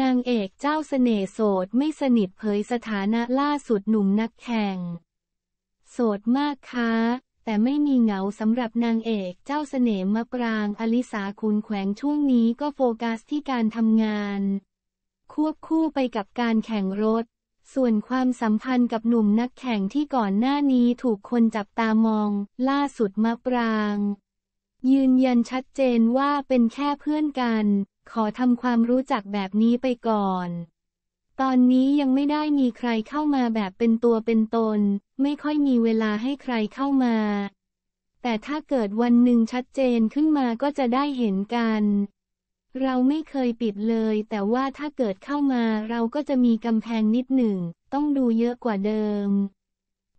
นางเอกเจ้าสเสน่ห์โสดไม่สนิทเผยสถานะล่าสุดหนุ่มนักแข่ง โสดมากค้าแต่ไม่มีเหงาสำหรับนางเอกเจ้าสเสน่ห์มะปราง อลิสาคุณแขวงช่วงนี้ก็โฟกัสที่การทำงาน ควบคู่ไปกับการแข่งรถ ส่วนความสัมพันธ์กับหนุ่มนักแข่งที่ก่อนหน้านี้ถูกคนจับตามอง ล่าสุดมะปราง ยืนยันชัดเจนว่าเป็นแค่เพื่อนกันขอทำความรู้จักแบบนี้ไปก่อน ตอนนี้ยังไม่ได้มีใครเข้ามาแบบเป็นตัวเป็นตน ไม่ค่อยมีเวลาให้ใครเข้ามา แต่ถ้าเกิดวันหนึ่งชัดเจนขึ้นมาก็จะได้เห็นกัน เราไม่เคยปิดเลย แต่ว่าถ้าเกิดเข้ามาเราก็จะมีกำแพงนิดหนึ่ง ต้องดูเยอะกว่าเดิม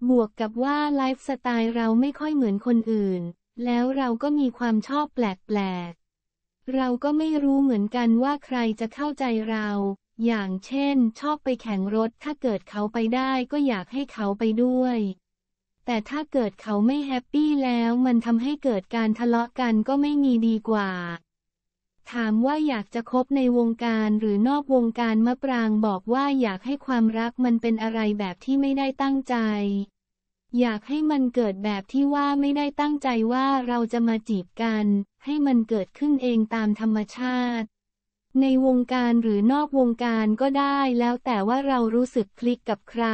บวกกับว่าไลฟ์สไตล์เราไม่ค่อยเหมือนคนอื่น แล้วเราก็มีความชอบแปลกเราก็ไม่รู้เหมือนกันว่าใครจะเข้าใจเรา อย่างเช่น ชอบไปแข่งรถ ถ้าเกิดเขาไปได้ก็อยากให้เขาไปด้วย แต่ถ้าเกิดเขาไม่แฮปปี้แล้ว มันทำให้เกิดการทะเลาะกันก็ไม่มีดีกว่า ถามว่าอยากจะคบในวงการหรือนอกวงการมะปรางบอกว่าอยากให้ความรักมันเป็นอะไรแบบที่ไม่ได้ตั้งใจอยากให้มันเกิดแบบที่ว่าไม่ได้ตั้งใจว่าเราจะมาจีบกัน ให้มันเกิดขึ้นเองตามธรรมชาติ ในวงการหรือนอกวงการก็ได้แล้วแต่ว่าเรารู้สึกคลิกกับใคร